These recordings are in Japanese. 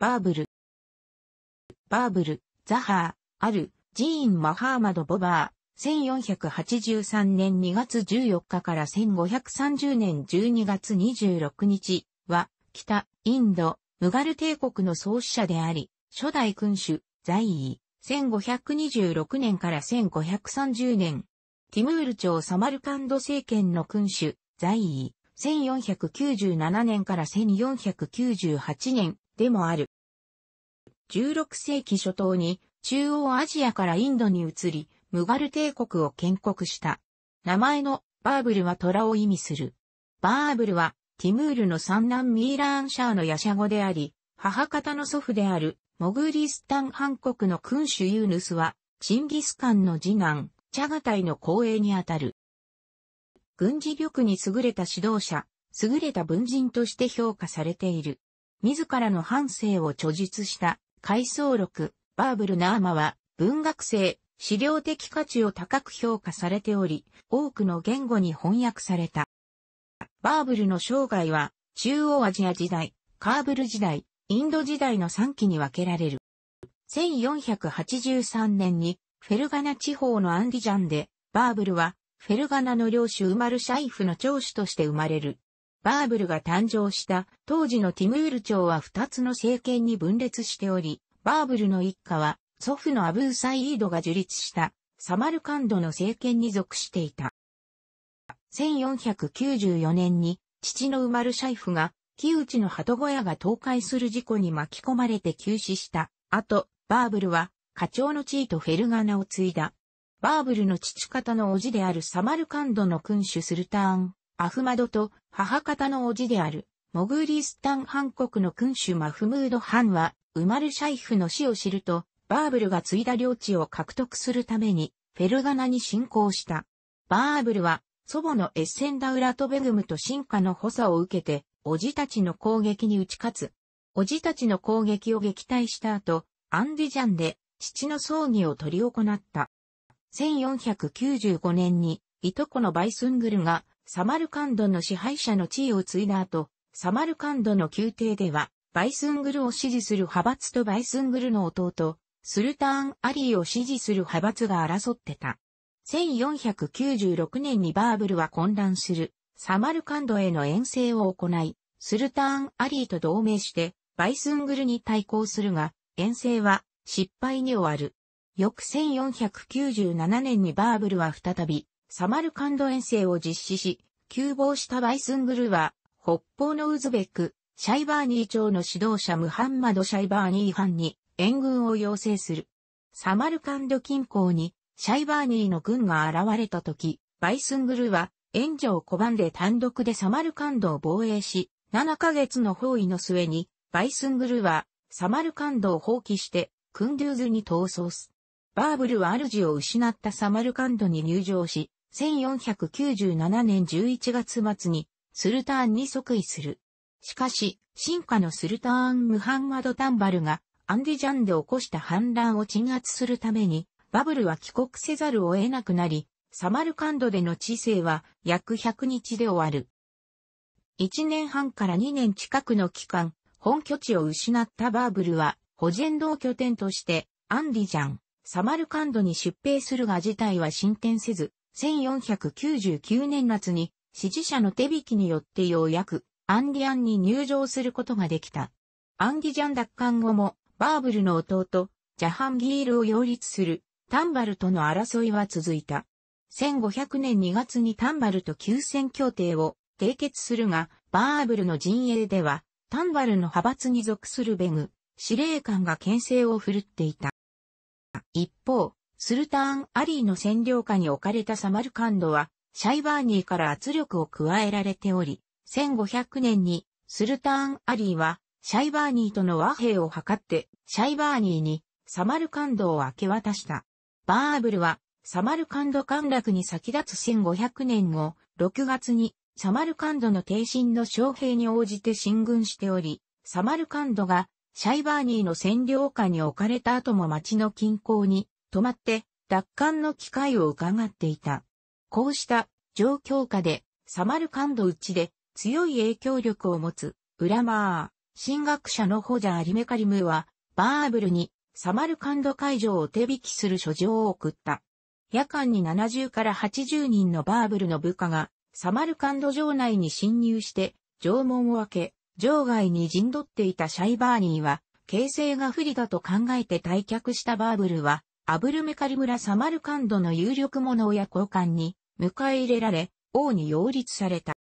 バーブル。バーブル、ザハー、ある、ジーン・マハーマド・ボバー、1483年2月14日から1530年12月26日は、北、インド、ムガル帝国の創始者であり、初代君主、在位、1526年から1530年、ティムール朝サマルカンド政権の君主、在位、1497年から1498年、でもある。16世紀初頭に中央アジアからインドに移り、ムガル帝国を建国した。名前のバーブルは虎を意味する。バーブルはティムールの三男ミーラーンシャーのヤシャ語であり、母方の祖父であるモグリスタンハン国の君主ユーヌスは、チンギスカンの次男、チャガタイの後衛にあたる。軍事力に優れた指導者、優れた文人として評価されている。自らの半生を著述した回想録、バーブルナーマは文学性、資料的価値を高く評価されており、多くの言語に翻訳された。バーブルの生涯は、中央アジア時代、カーブル時代、インド時代の3期に分けられる。1483年に、フェルガナ地方のアンディジャンで、バーブルは、フェルガナの領主ウマルシャイフの長子として生まれる。バーブルが誕生した当時のティムール朝は二つの政権に分裂しており、バーブルの一家は祖父のアブーサイードが樹立したサマルカンドの政権に属していた。1494年に父のウマルシャイフが木内の鳩小屋が倒壊する事故に巻き込まれて急死した後、バーブルは課長の地位とフェルガナを継いだ。バーブルの父方の叔父であるサマルカンドの君主スルターン、アフマドと母方の叔父である、モグーリスタンハン国の君主マフムードハンは、ウマルシャイフの死を知ると、バーブルが継いだ領地を獲得するために、フェルガナに侵攻した。バーブルは、祖母のエッセンダウラトベグムと進化の補佐を受けて、叔父たちの攻撃に打ち勝つ。叔父たちの攻撃を撃退した後、アンディジャンで父の葬儀を執り行った。1495年に、いとこのバイスングルがサマルカンドの支配者の地位を継いだ後、サマルカンドの宮廷では、バイスングルを支持する派閥とバイスングルの弟、スルターン・アリーを支持する派閥が争ってた。1496年にバーブルは混乱する、サマルカンドへの遠征を行い、スルターン・アリーと同盟して、バイスングルに対抗するが、遠征は失敗に終わる。翌1497年にバーブルは再び、サマルカンド遠征を実施し、急亡したバイスングルは、北方のウズベク、シャイバーニー朝の指導者ムハンマド・シャイバーニー藩に援軍を要請する。サマルカンド近郊にシャイバーニーの軍が現れた時、バイスングルは援助を拒んで単独でサマルカンドを防衛し、7ヶ月の包囲の末に、バイスングルはサマルカンドを放棄してクンドゥーズに逃走す。バーブルは主を失ったサマルカンドに入城し、1497年11月末にスルターンに即位する。しかし、進化のスルターンムハンマド・タンバルがアンディジャンで起こした反乱を鎮圧するために、バブルは帰国せざるを得なくなり、サマルカンドでの治世は約100日で終わる。1年半から2年近くの期間、本拠地を失ったバーブルは、保全道拠点として、アンディジャン、サマルカンドに出兵するが事態は進展せず、1499年夏に支持者の手引きによってようやくアンディアンに入場することができた。アンディジャン奪還後もバーブルの弟、ジャハンギールを擁立するタンバルとの争いは続いた。1500年2月にタンバルと休戦協定を締結するが、バーブルの陣営では、タンバルの派閥に属するベグ、司令官が牽制を振るっていた。一方、スルターン・アリーの占領下に置かれたサマルカンドは、シャイバーニーから圧力を加えられており、1500年にスルターン・アリーは、シャイバーニーとの和平を図って、シャイバーニーにサマルカンドを明け渡した。バーブルは、サマルカンド陥落に先立つ1500年後、6月にサマルカンドの停身の将兵に応じて進軍しており、サマルカンドがシャイバーニーの占領下に置かれた後も町の近郊に止まって奪還の機会を伺っていた。こうした状況下でサマルカンド内で強い影響力を持つウラマー、進学者のホジャアリメカリムはバーブルにサマルカンド会場を手引きする書状を送った。夜間に70から80人のバーブルの部下がサマルカンド城内に侵入して城門を開け、城外に陣取っていたシャイバーニーは、形勢が不利だと考えて退却したバーブルは、アブルメカリ村サマルカンドの有力者親交換に迎え入れられ、王に擁立された。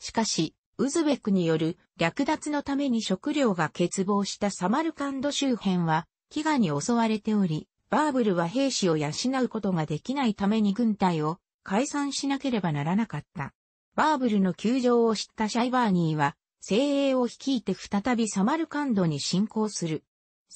しかし、ウズベクによる略奪のために食料が欠乏したサマルカンド周辺は、飢餓に襲われており、バーブルは兵士を養うことができないために軍隊を解散しなければならなかった。バーブルの窮状を知ったシャイバーニーは、精鋭を率いて再びサマルカンドに侵攻する。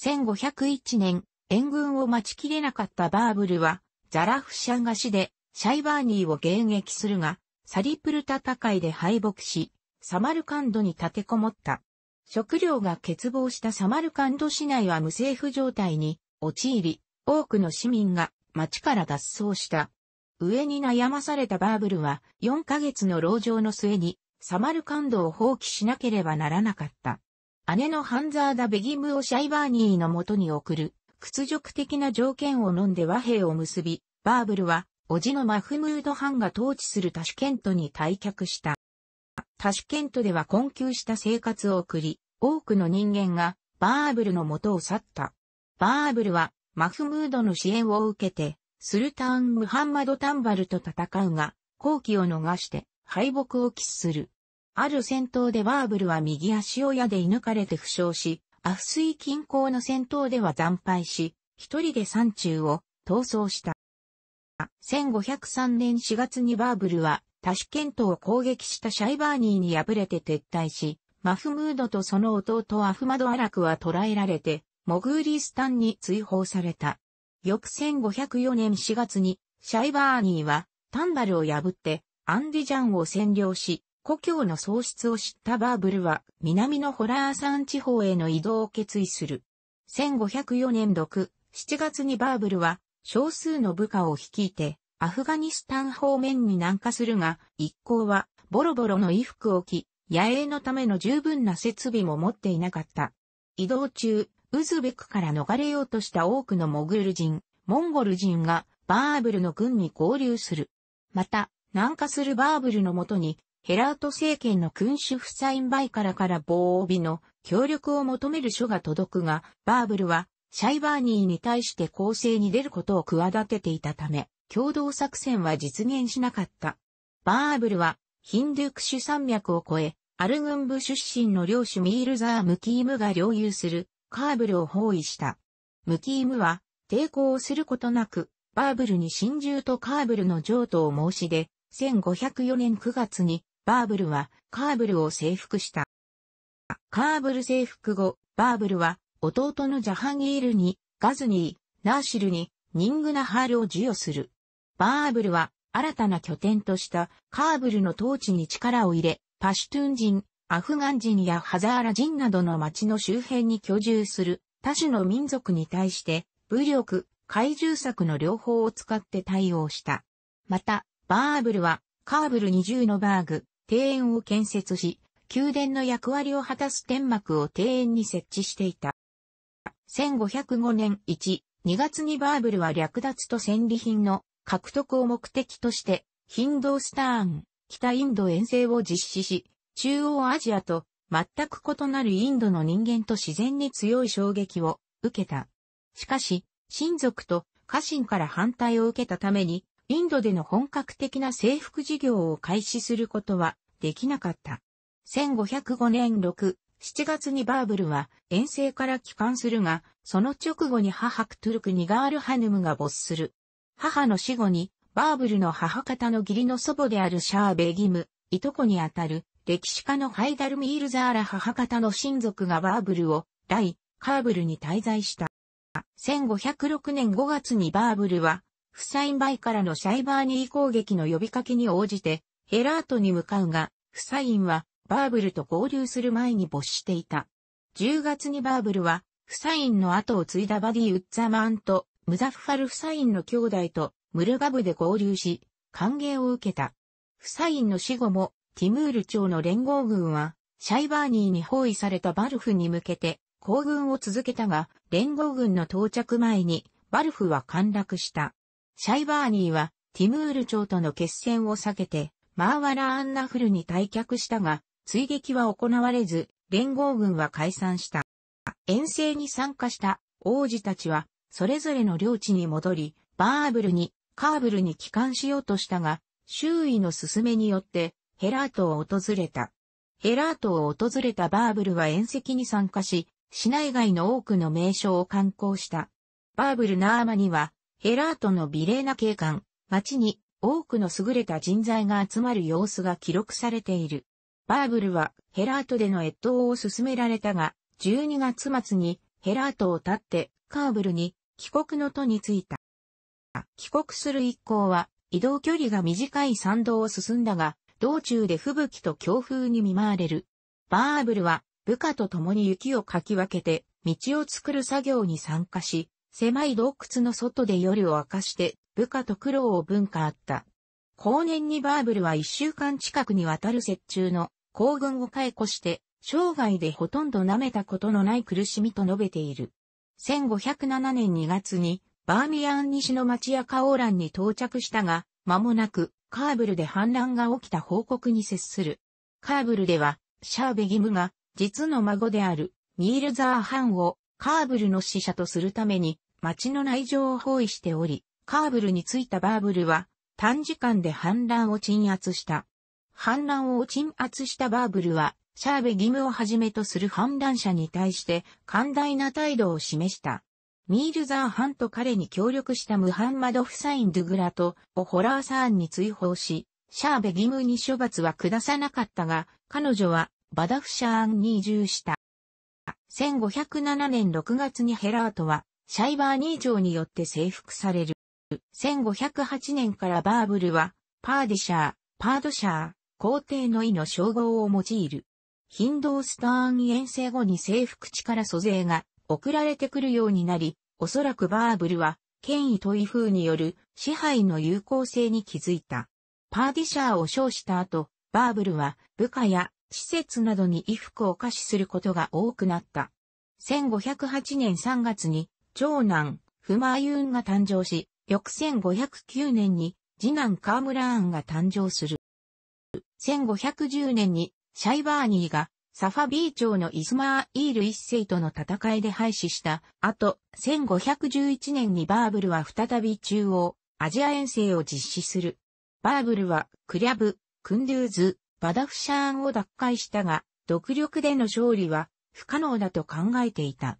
1501年、援軍を待ちきれなかったバーブルは、ザラフシャンガ市でシャイバーニーを迎撃するが、サリプル戦いで敗北し、サマルカンドに立てこもった。食料が欠乏したサマルカンド市内は無政府状態に陥り、多くの市民が町から脱走した。上に悩まされたバーブルは4ヶ月の牢城の末にサマルカンドを放棄しなければならなかった。姉のハンザーダ・ベギムをシャイバーニーのもとに送る屈辱的な条件を飲んで和平を結び、バーブルは、叔父のマフムード・ハンが統治するタシュケントに退却した。タシュケントでは困窮した生活を送り、多くの人間がバーブルの元を去った。バーブルはマフムードの支援を受けて、スルターン・ムハンマド・タンバルと戦うが、好機を逃して敗北を喫する。ある戦闘でバーブルは右足親で射抜かれて負傷し、アフスイ近郊の戦闘では惨敗し、一人で山中を逃走した。1503年4月にバーブルはタシュケントを攻撃したシャイバーニーに敗れて撤退し、マフムードとその弟アフマドアラクは捕らえられて、モグーリースタンに追放された。翌1504年4月に、シャイバーニーは、タンバルを破って、アンディジャンを占領し、故郷の喪失を知ったバーブルは、南のホラー山地方への移動を決意する。1504年6、7月にバーブルは、少数の部下を率いて、アフガニスタン方面に南下するが、一行は、ボロボロの衣服を着、野営のための十分な設備も持っていなかった。移動中、ウズベクから逃れようとした多くのモグル人、モンゴル人が、バーブルの軍に合流する。また、南下するバーブルのもとに、ヘラート政権の君主フサイン・バイカラから防帯の協力を求める書が届くが、バーブルはシャイバーニーに対して攻勢に出ることを企てていたため、共同作戦は実現しなかった。バーブルはヒンドゥクシュ山脈を越え、アルグンブ出身の領主ミールザー・ムキームが領有するカーブルを包囲した。ムキームは抵抗をすることなく、バーブルに真珠とカーブルの譲渡を申し出、1504年9月にバーブルはカーブルを征服した。カーブル征服後、バーブルは弟のジャハンギールに、ガズニー、ナーシルに、ニングナハールを授与する。バーブルは新たな拠点としたカーブルの統治に力を入れ、パシュトゥン人、アフガン人やハザーラ人などの町の周辺に居住する他種の民族に対して武力、怪獣策の両方を使って対応した。また、バーブルはカーブル20のバーグ、庭園を建設し、宮殿の役割を果たす天幕を庭園に設置していた。1505年1、2月にバーブルは略奪と戦利品の獲得を目的として、ヒンドースターン、北インド遠征を実施し、中央アジアと全く異なるインドの人間と自然に強い衝撃を受けた。しかし、親族と家臣から反対を受けたために、インドでの本格的な征服事業を開始することはできなかった。1505年6、7月にバーブルは遠征から帰還するが、その直後に母クトゥルク・ニガール・ハヌムが没する。母の死後に、バーブルの母方の義理の祖母であるシャー・ベギム、いとこにあたる、歴史家のハイダル・ミールザーラ母方の親族がバーブルを、来、カーブルに滞在した。1506年5月にバーブルは、フサインバイからのシャイバーニー攻撃の呼びかけに応じて、ヘラートに向かうが、フサインは、バーブルと合流する前に没していた。10月にバーブルは、フサインの後を継いだバディ・ウッザマンと、ムザフファル・フサインの兄弟と、ムルガブで合流し、歓迎を受けた。フサインの死後も、ティムール朝の連合軍は、シャイバーニーに包囲されたバルフに向けて、行軍を続けたが、連合軍の到着前に、バルフは陥落した。シャイバーニーはティムール朝との決戦を避けて、マーワラ・アンナフルに退却したが、追撃は行われず、連合軍は解散した。遠征に参加した王子たちは、それぞれの領地に戻り、バーブルに、カーブルに帰還しようとしたが、周囲の勧めによって、ヘラートを訪れた。ヘラートを訪れたバーブルは宴席に参加し、市内外の多くの名所を観光した。バーブル・ナーマには、ヘラートの美麗な景観、街に多くの優れた人材が集まる様子が記録されている。バーブルはヘラートでの越冬を勧められたが、12月末にヘラートを立ってカーブルに帰国の途に着いた。帰国する一行は移動距離が短い山道を進んだが、道中で吹雪と強風に見舞われる。バーブルは部下と共に雪をかき分けて道を作る作業に参加し、狭い洞窟の外で夜を明かして、部下と苦労を分化あった。後年にバーブルは一週間近くにわたる折衷の行軍を解雇して、生涯でほとんど舐めたことのない苦しみと述べている。1507年2月に、バーミヤン西の町やカオーランに到着したが、間もなく、カーブルで反乱が起きた報告に接する。カーブルでは、シャーベギムが、実の孫である、ミールザーハンをカーブルの使者とするために町の内情を包囲しており、カーブルについたバーブルは短時間で反乱を鎮圧した。反乱を鎮圧したバーブルは、シャーベ義務をはじめとする反乱者に対して寛大な態度を示した。ミールザーハンと彼に協力したムハンマド・フサイン・ドゥグラトをホラーサーンに追放し、シャーベ義務に処罰は下さなかったが、彼女はバダフシャーンに移住した。1507年6月にヘラートは、シャイバーニー城によって征服される。1508年からバーブルは、パーディシャー、パードシャー、皇帝の意の称号を用いる。ヒンドースターン遠征後に征服地から租税が送られてくるようになり、おそらくバーブルは、権威と威風による支配の有効性に気づいた。パーディシャーを称した後、バーブルは部下や施設などに衣服を貸しすることが多くなった。1508年3月に長男、フマーユーンが誕生し、翌1509年に次男カームラーンが誕生する。1510年にシャイバーニーがサファビー朝のイスマーイール一世との戦いで廃止した後、1511年にバーブルは再び中央アジア遠征を実施する。バーブルはクリャブ、クンドゥーズ、バダフシャーンを奪回したが、独力での勝利は不可能だと考えていた。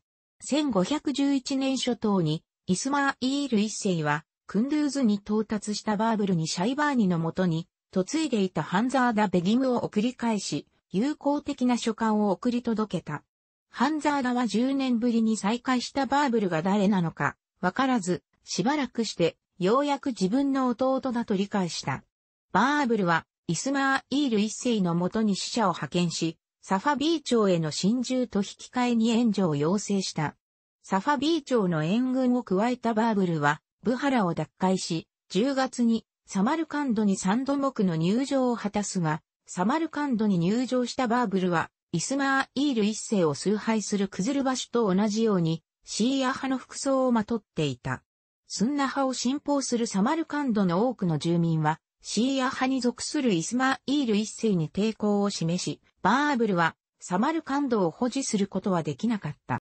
1511年初頭に、イスマーイール一世は、クンドゥーズに到達したバーブルにシャイバーニのもとに、嫁いでいたハンザーダ・ベギムを送り返し、友好的な書簡を送り届けた。ハンザーダは10年ぶりに再会したバーブルが誰なのか、わからず、しばらくして、ようやく自分の弟だと理解した。バーブルは、イスマーイール一世のもとに死者を派遣し、サファビー朝への侵入と引き換えに援助を要請した。サファビー朝の援軍を加えたバーブルは、ブハラを奪回し、10月にサマルカンドに三度目の入場を果たすが、サマルカンドに入場したバーブルは、イスマーイール一世を崇拝するクズルバシュと同じように、シーア派の服装をまとっていた。スンナ派を信奉するサマルカンドの多くの住民は、シーア派に属するイスマイール一世に抵抗を示し、バーブルはサマルカンドを保持することはできなかった。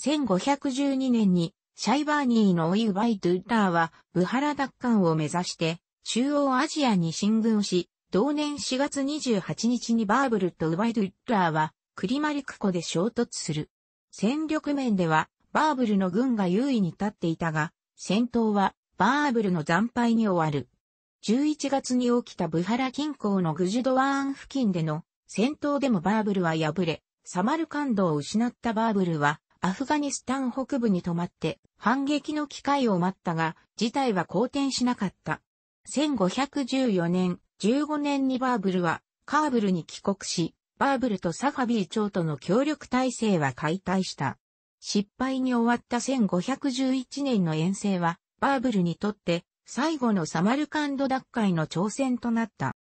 1512年にシャイバーニーのオイウバイ・ドゥッターはブハラ奪還を目指して中央アジアに進軍し、同年4月28日にバーブルとウバイ・ドゥッターはクリマリク湖で衝突する。戦力面ではバーブルの軍が優位に立っていたが、戦闘はバーブルの惨敗に終わる。11月に起きたブハラ近郊のグジュドワーン付近での戦闘でもバーブルは敗れ、サマルカンドを失ったバーブルはアフガニスタン北部に泊まって反撃の機会を待ったが、事態は好転しなかった。1514年、15年にバーブルはカーブルに帰国し、バーブルとサファビー長との協力体制は解体した。失敗に終わった1511年の遠征は、バーブルにとって最後のサマルカンド奪回の挑戦となった。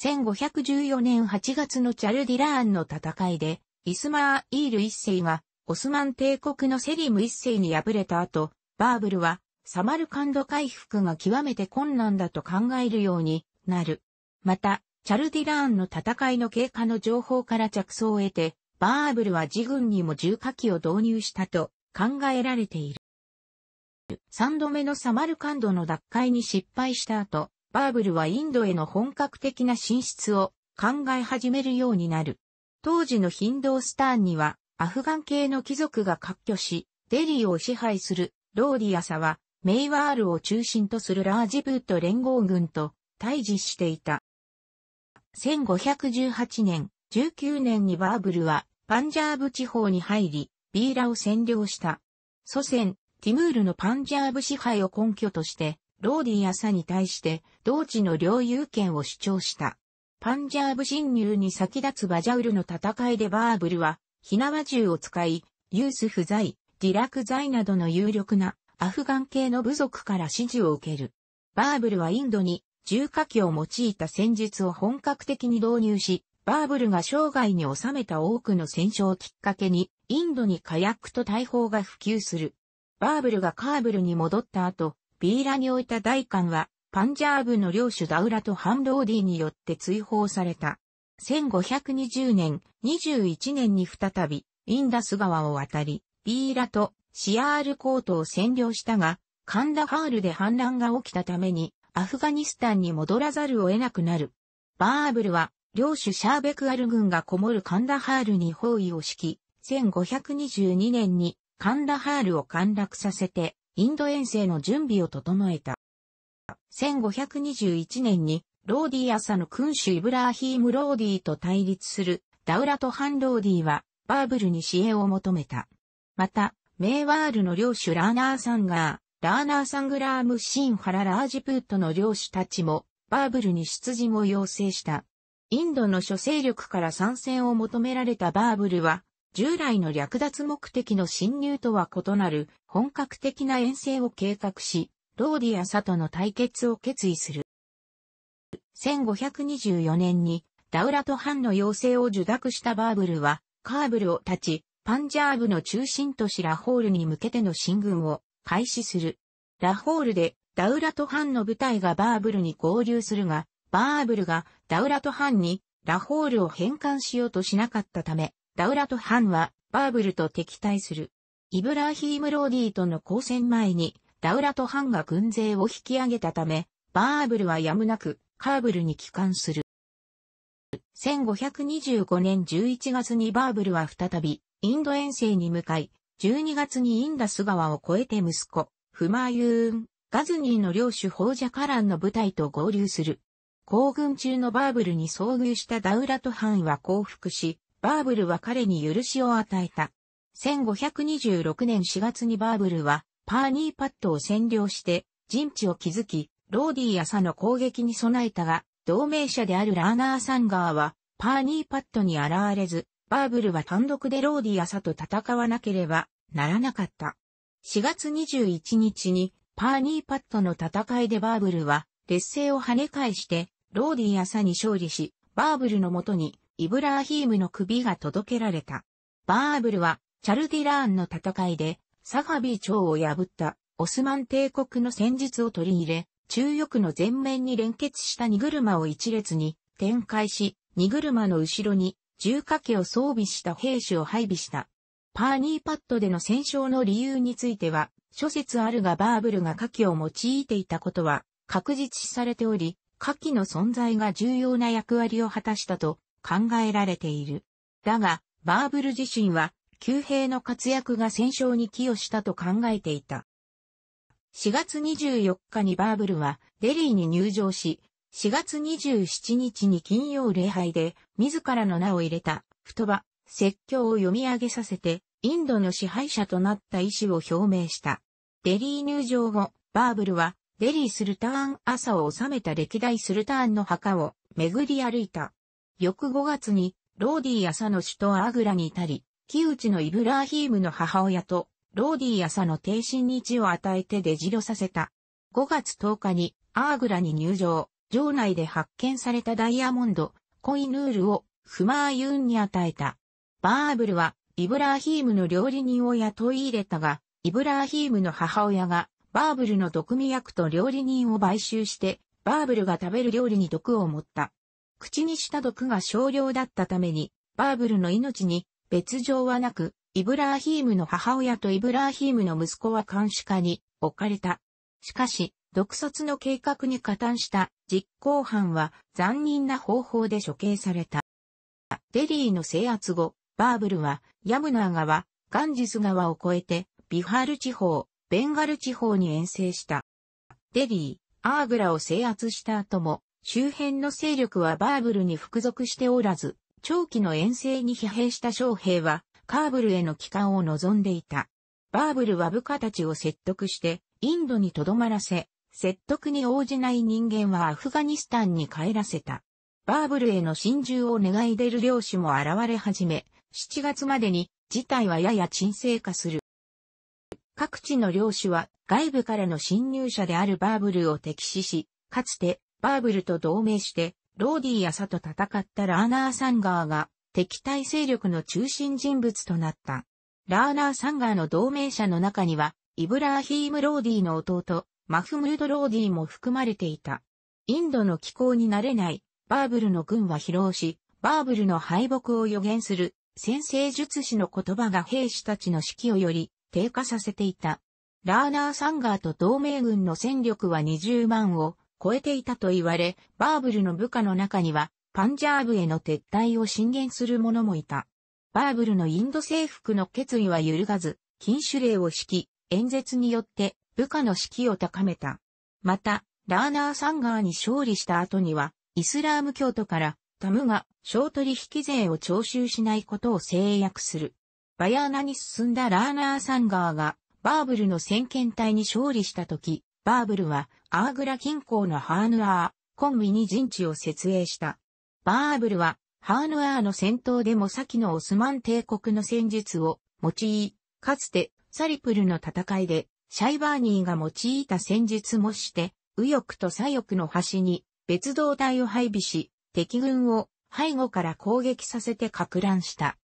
1514年8月のチャルディラーンの戦いで、イスマーイール一世がオスマン帝国のセリム一世に敗れた後、バーブルはサマルカンド回復が極めて困難だと考えるようになる。また、チャルディラーンの戦いの経過の情報から着想を得て、バーブルは自軍にも重火器を導入したと考えられている。三度目のサマルカンドの奪回に失敗した後、バーブルはインドへの本格的な進出を考え始めるようになる。当時のヒンドースターンにはアフガン系の貴族が割拠し、デリーを支配するローリアサはメイワールを中心とするラージブート連合軍と対峙していた。1518年、19年にバーブルはパンジャーブ地方に入り、ビーラを占領した。祖先、ティムールのパンジャーブ支配を根拠として、ローディアサに対して同地の領有権を主張した。パンジャーブ侵入に先立つバジャウルの戦いでバーブルは、火縄銃を使い、ユース不在、ディラク在などの有力なアフガン系の部族から支持を受ける。バーブルはインドに重火器を用いた戦術を本格的に導入し、バーブルが生涯に収めた多くの戦勝をきっかけに、インドに火薬と大砲が普及する。バーブルがカーブルに戻った後、ビーラに置いた大官は、パンジャーブの領主ダウラとハンローディによって追放された。1520年、21年に再び、インダス川を渡り、ビーラとシアールコートを占領したが、カンダハールで反乱が起きたために、アフガニスタンに戻らざるを得なくなる。バーブルは、領主シャーベクアル軍がこもるカンダハールに包囲を敷き、1522年にカンダハールを陥落させて、インド遠征の準備を整えた。1521年に、ローディ朝の君主イブラーヒーム・ローディと対立するダウラト・ハン・ローディはバーブルに支援を求めた。また、メーワールの領主ラーナー・サンガー、ラーナー・サングラーム・シン・ハラ・ラージプートの領主たちもバーブルに出陣を要請した。インドの諸勢力から参戦を求められたバーブルは従来の略奪目的の侵入とは異なる本格的な遠征を計画し、ローディア佐との対決を決意する。1524年にダウラトンの要請を受諾したバーブルは、カーブルを立ち、パンジャーブの中心都市ラホールに向けての進軍を開始する。ラホールでダウラトンの部隊がバーブルに合流するが、バーブルがダウラトンにラホールを返還しようとしなかったため、ダウラトハンはバーブルと敵対する。イブラーヒーム・ローディとの交戦前に、ダウラトハンが軍勢を引き上げたため、バーブルはやむなく、カーブルに帰還する。1525年11月にバーブルは再び、インド遠征に向かい、12月にインダス川を越えて息子、フマーユーン、ガズニーの領主ホージャカランの部隊と合流する。行軍中のバーブルに遭遇したダウラトハンは降伏し、バーブルは彼に許しを与えた。1526年4月にバーブルは、パーニーパットを占領して、陣地を築き、ローディー朝の攻撃に備えたが、同盟者であるラーナー・サンガーは、パーニーパットに現れず、バーブルは単独でローディー朝と戦わなければならなかった。4月21日に、パーニーパットの戦いでバーブルは、劣勢を跳ね返して、ローディー朝に勝利し、バーブルのもとにイブラーヒームの首が届けられた。バーブルは、チャルディラーンの戦いで、サハビー朝を破った、オスマン帝国の戦術を取り入れ、中翼の前面に連結した荷車を一列に展開し、荷車の後ろに重火器を装備した兵士を配備した。パーニーパッドでの戦勝の理由については、諸説あるがバーブルが火器を用いていたことは確実視されており、火器の存在が重要な役割を果たしたと考えられている。だが、バーブル自身は、旧兵の活躍が戦勝に寄与したと考えていた。4月24日にバーブルはデリーに入場し、4月27日に金曜礼拝で自らの名を入れた、とば、説教を読み上げさせて、インドの支配者となった意思を表明した。デリー入場後、バーブルはデリースルターン朝を治めた歴代スルターンの墓を巡り歩いた。翌5月に、ローディー朝の首都アグラに至り、木内のイブラーヒームの母親と、ローディー朝の停身に地を与えて出城させた。5月10日に、アーグラに入場、城内で発見されたダイヤモンド、コイヌールを、フマーユーンに与えた。バーブルは、イブラーヒームの料理人を雇い入れたが、イブラーヒームの母親が、バーブルの毒味役と料理人を買収して、バーブルが食べる料理に毒を持った。口にした毒が少量だったために、バーブルの命に別状はなく、イブラーヒームの母親とイブラーヒームの息子は監視下に置かれた。しかし、毒殺の計画に加担した実行犯は残忍な方法で処刑された。デリーの制圧後、バーブルはヤムナー川、ガンジス川を越えてビハール地方、ベンガル地方に遠征した。デリー、アーグラを制圧した後も周辺の勢力はバーブルに服属しておらず、長期の遠征に疲弊した将兵は、カーブルへの帰還を望んでいた。バーブルは部下たちを説得して、インドにとどまらせ、説得に応じない人間はアフガニスタンに帰らせた。バーブルへの侵入を願い出る領主も現れ始め、7月までに事態はやや沈静化する。各地の領主は外部からの侵入者であるバーブルを敵視し、かつてバーブルと同盟して、ローディやサと戦ったラーナー・サンガーが敵対勢力の中心人物となった。ラーナー・サンガーの同盟者の中には、イブラーヒーム・ローディの弟、マフムード・ローディも含まれていた。インドの気候になれない、バーブルの軍は疲労し、バーブルの敗北を予言する、先制術師の言葉が兵士たちの士気をより低下させていた。ラーナー・サンガーと同盟軍の戦力は20万を超えていたと言われ、バーブルの部下の中には、パンジャーブへの撤退を進言する者もいた。バーブルのインド征服の決意は揺るがず、禁酒令を敷き、演説によって部下の士気を高めた。また、ラーナー・サンガーに勝利した後には、イスラーム教徒からタムが商取引税を徴収しないことを制約する。バヤーナに進んだラーナー・サンガーがバーブルの先遣隊に勝利した時、バーブルはアーグラ近郊のハーヌアー、コンビに陣地を設営した。バーブルはハーヌアーの戦闘でも先のオスマン帝国の戦術を用い、かつてサリプルの戦いでシャイバーニーが用いた戦術もして、右翼と左翼の端に別動隊を配備し、敵軍を背後から攻撃させて拡乱した。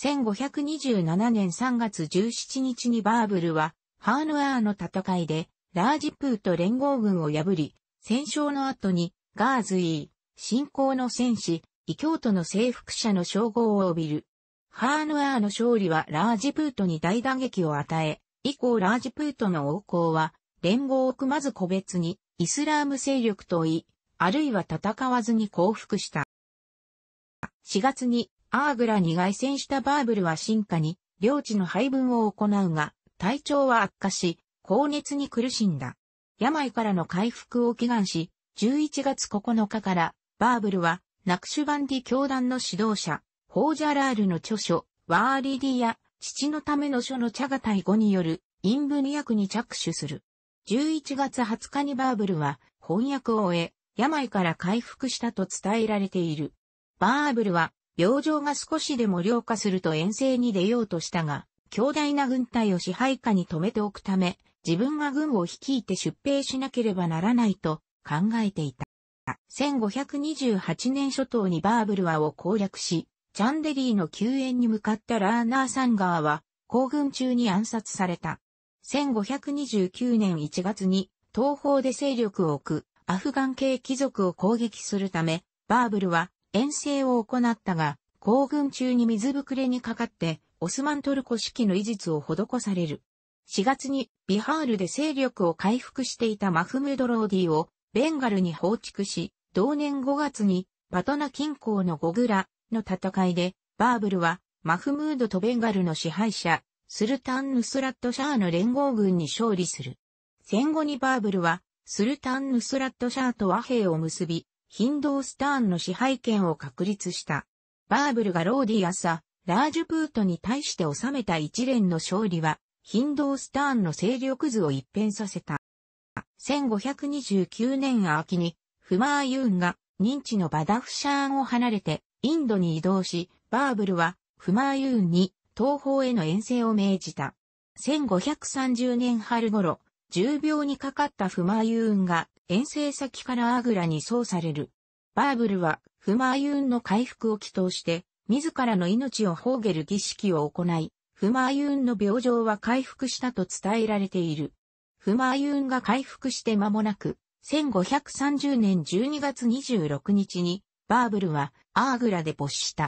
1527年3月17日にバーブルは、ハーヌアーの戦いで、ラージプート連合軍を破り、戦勝の後に、ガーズイー、信仰の戦士、異教徒の征服者の称号を帯びる。ハーヌアーの勝利はラージプートに大打撃を与え、以降ラージプートの王侯は、連合を組まず個別に、イスラーム勢力とい、あるいは戦わずに降伏した。4月に、アーグラに凱旋したバーブルは進化に、領地の配分を行うが、体調は悪化し、高熱に苦しんだ。病からの回復を祈願し、11月9日から、バーブルは、ナクシュバンディ教団の指導者、ホージャラールの著書、ワーリディや、父のための書のチャガタイ語による、陰文訳に着手する。11月20日にバーブルは、翻訳を終え、病から回復したと伝えられている。バーブルは、病状が少しでも良化すると遠征に出ようとしたが、強大な軍隊を支配下に止めておくため、自分が軍を率いて出兵しなければならないと考えていた。1528年初頭にバーブルワを攻略し、チャンデリーの救援に向かったラーナー・サンガーは、行軍中に暗殺された。1529年1月に、東方で勢力を置く、アフガン系貴族を攻撃するため、バーブルは遠征を行ったが、行軍中に水ぶくれにかかって、オスマントルコ式の遺術を施される。4月にビハールで勢力を回復していたマフムドローディをベンガルに放逐し、同年5月にパトナ近郊のゴグラの戦いで、バーブルはマフムードとベンガルの支配者、スルタン・ヌスラット・シャーの連合軍に勝利する。戦後にバーブルは、スルタン・ヌスラット・シャーと和平を結び、ヒンドースターンの支配権を確立した。バーブルがローディアサ、ラージュプートに対して収めた一連の勝利は、ヒンドースターンの勢力図を一変させた。1529年秋に、フマーユーンが認知のバダフシャーンを離れてインドに移動し、バーブルはフマーユーンに東方への遠征を命じた。1530年春頃、重病にかかったフマーユーンが遠征先からアグラに送される。バーブルはフマーユーンの回復を祈祷して、自らの命を放げる儀式を行い、フマーユーンの病状は回復したと伝えられている。フマーユーンが回復して間もなく、1530年12月26日に、バーブルはアーグラで没した。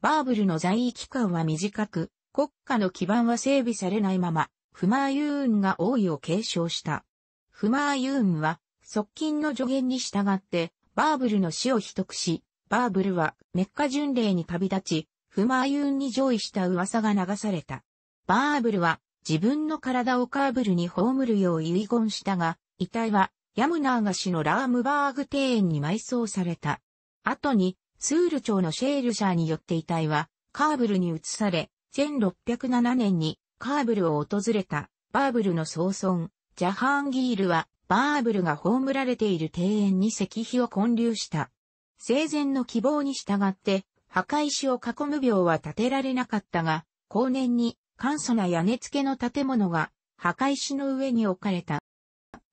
バーブルの在位期間は短く、国家の基盤は整備されないまま、フマーユーンが王位を継承した。フマーユーンは、側近の助言に従って、バーブルの死を秘匿し、バーブルはメッカ巡礼に旅立ち、クマユンに上位した噂が流された。バーブルは自分の体をカーブルに葬るよう遺言したが、遺体はヤムナーガ氏のラームバーグ庭園に埋葬された。後に、スール町のシェールシャーによって遺体はカーブルに移され、1607年にカーブルを訪れたバーブルの総孫、ジャハーンギールはバーブルが葬られている庭園に石碑を建立した。生前の希望に従って墓石を囲む廟は建てられなかったが、後年に簡素な屋根付けの建物が墓石の上に置かれた。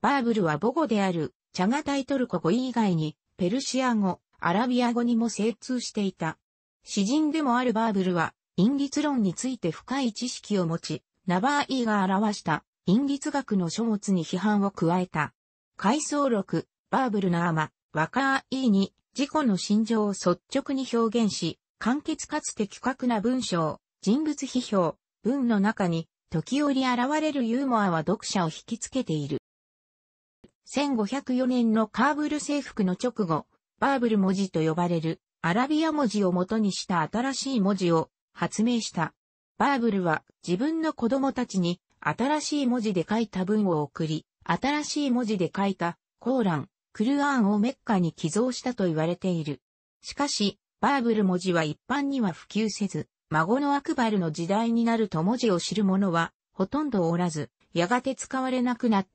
バーブルは母語であるチャガタイトルコ語以外にペルシア語、アラビア語にも精通していた。詩人でもあるバーブルは、因律論について深い知識を持ち、ナバーイが表した因律学の書物に批判を加えた。回想録、バーブルナーマ、ワカーイに自己の心情を率直に表現し、簡潔かつ的確な文章、人物批評、文の中に、時折現れるユーモアは読者を引きつけている。1504年のカーブル征服の直後、バーブル文字と呼ばれるアラビア文字を元にした新しい文字を発明した。バーブルは自分の子供たちに新しい文字で書いた文を送り、新しい文字で書いたコーラン、クルアーンをメッカに寄贈したと言われている。しかし、バーブル文字は一般には普及せず、孫のアクバルの時代になると文字を知る者は、ほとんどおらず、やがて使われなくなっ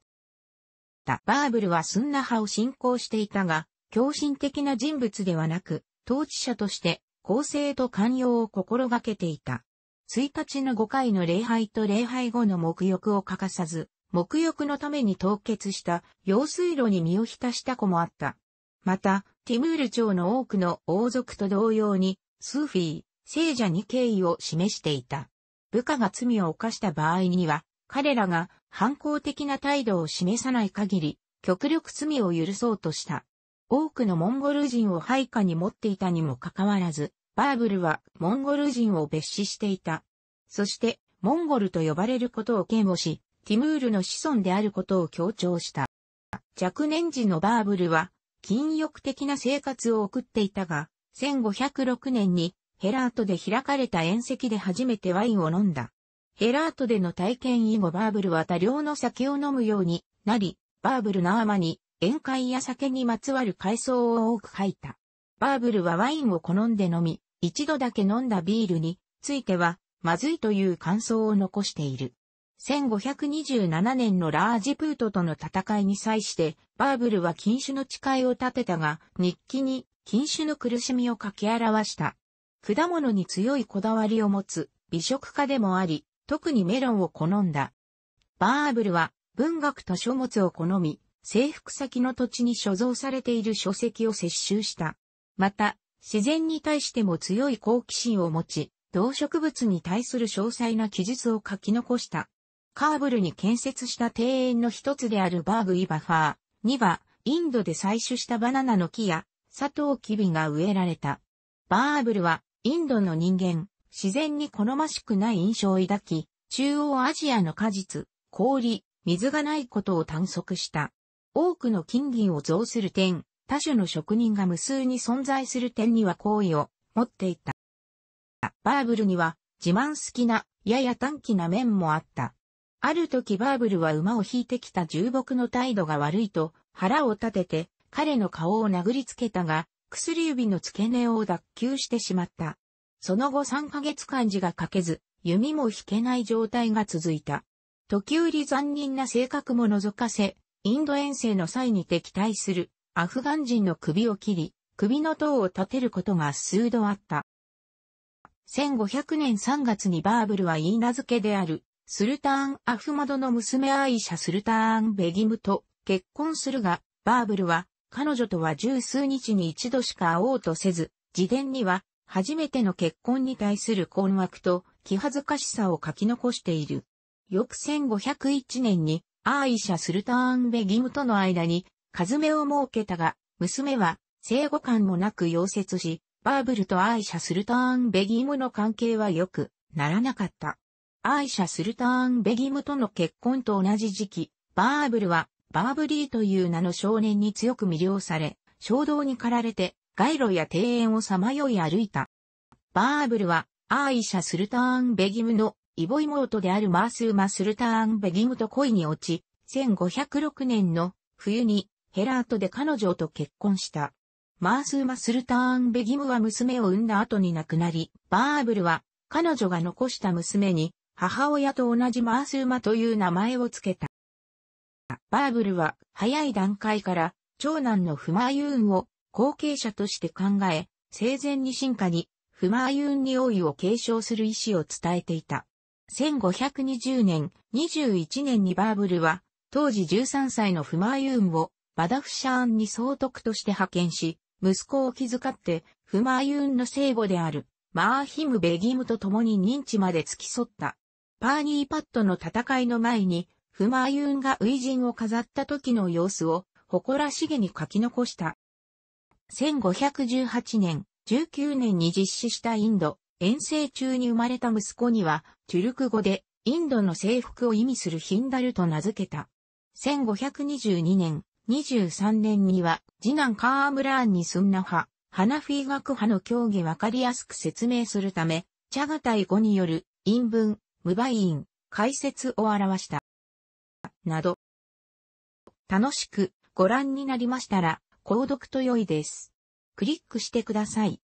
た。バーブルはスンナ派を信仰していたが、狂信的な人物ではなく、統治者として、公正と寛容を心がけていた。1日の5回の礼拝と礼拝後の沐浴を欠かさず、沐浴のために凍結した用水路に身を浸した子もあった。また、ティムール朝の多くの王族と同様に、スーフィー、聖者に敬意を示していた。部下が罪を犯した場合には、彼らが反抗的な態度を示さない限り、極力罪を許そうとした。多くのモンゴル人を配下に持っていたにもかかわらず、バーブルはモンゴル人を蔑視していた。そして、モンゴルと呼ばれることを嫌悪し、ティムールの子孫であることを強調した。若年時のバーブルは、禁欲的な生活を送っていたが、1506年にヘラートで開かれた宴席で初めてワインを飲んだ。ヘラートでの体験以後バーブルは多量の酒を飲むようになり、バーブルのアに宴会や酒にまつわる回想を多く書いた。バーブルはワインを好んで飲み、一度だけ飲んだビールについては、まずいという感想を残している。1527年のラージプートとの戦いに際して、バーブルは禁酒の誓いを立てたが、日記に禁酒の苦しみを書き表した。果物に強いこだわりを持つ美食家でもあり、特にメロンを好んだ。バーブルは文学と書物を好み、征服先の土地に所蔵されている書籍を摂取した。また、自然に対しても強い好奇心を持ち、動植物に対する詳細な記述を書き残した。カーブルに建設した庭園の一つであるバーグイバファーには、インドで採取したバナナの木や、サトウキビが植えられた。バーブルは、インドの人間、自然に好ましくない印象を抱き、中央アジアの果実、氷、水がないことを探索した。多くの金銀を増する点、他種の職人が無数に存在する点には好意を持っていた。バーブルには自慢好きなやや短気な面もあった。ある時バーブルは馬を引いてきた重木の態度が悪いと腹を立てて彼の顔を殴りつけたが薬指の付け根を脱臼してしまった。その後3ヶ月間字が書けず弓も引けない状態が続いた。時折残忍な性格も覗かせ、インド遠征の際に敵対するアフガン人の首を切り、首の塔を立てることが数度あった。1500年3月にバーブルは言い名付けであるスルターン・アフマドの娘アイシャ・スルターン・ベギムと結婚するが、バーブルは彼女とは十数日に一度しか会おうとせず、自伝には初めての結婚に対する困惑と気恥ずかしさを書き残している。翌1501年にアイシャ・スルターン・ベギムとの間に、カズメを設けたが、娘は生後感もなく溶接し、バーブルとアイシャ・スルターン・ベギムの関係は良くならなかった。アイシャ・スルターン・ベギムとの結婚と同じ時期、バーブルは、バーブリーという名の少年に強く魅了され、衝動に駆られて、街路や庭園をさまよい歩いた。バーブルは、アーイシャ・スルターン・ベギムの、イボ妹であるマースーマ・スルターン・ベギムと恋に落ち、1506年の冬にヘラートで彼女と結婚した。マースーマ・スルターン・ベギムは娘を産んだ後に亡くなり、バーブルは彼女が残した娘に母親と同じマースーマという名前を付けた。バーブルは早い段階から長男のフマユーンを後継者として考え、生前に進化にフマユーンに王位を継承する意思を伝えていた。1520年、21年にバーブルは当時13歳のフマユーンをバダフシャーンに総督として派遣し、息子を気遣ってフマユーンの聖母であるマーヒム・ベギムと共に認知まで付き添った。パーニーパッドの戦いの前に、フマーユーンがジンを飾った時の様子を誇らしげに書き残した。1518年、19年に実施したインド、遠征中に生まれた息子には、チュルク語で、インドの征服を意味するヒンダルと名付けた。1522年、23年には、次男カームラーンにスンナ派、ハナフィー学派の教義わかりやすく説明するため、チャガタイ語による、陰文、無イン、解説を表した。など。楽しくご覧になりましたら、購読と良いです。クリックしてください。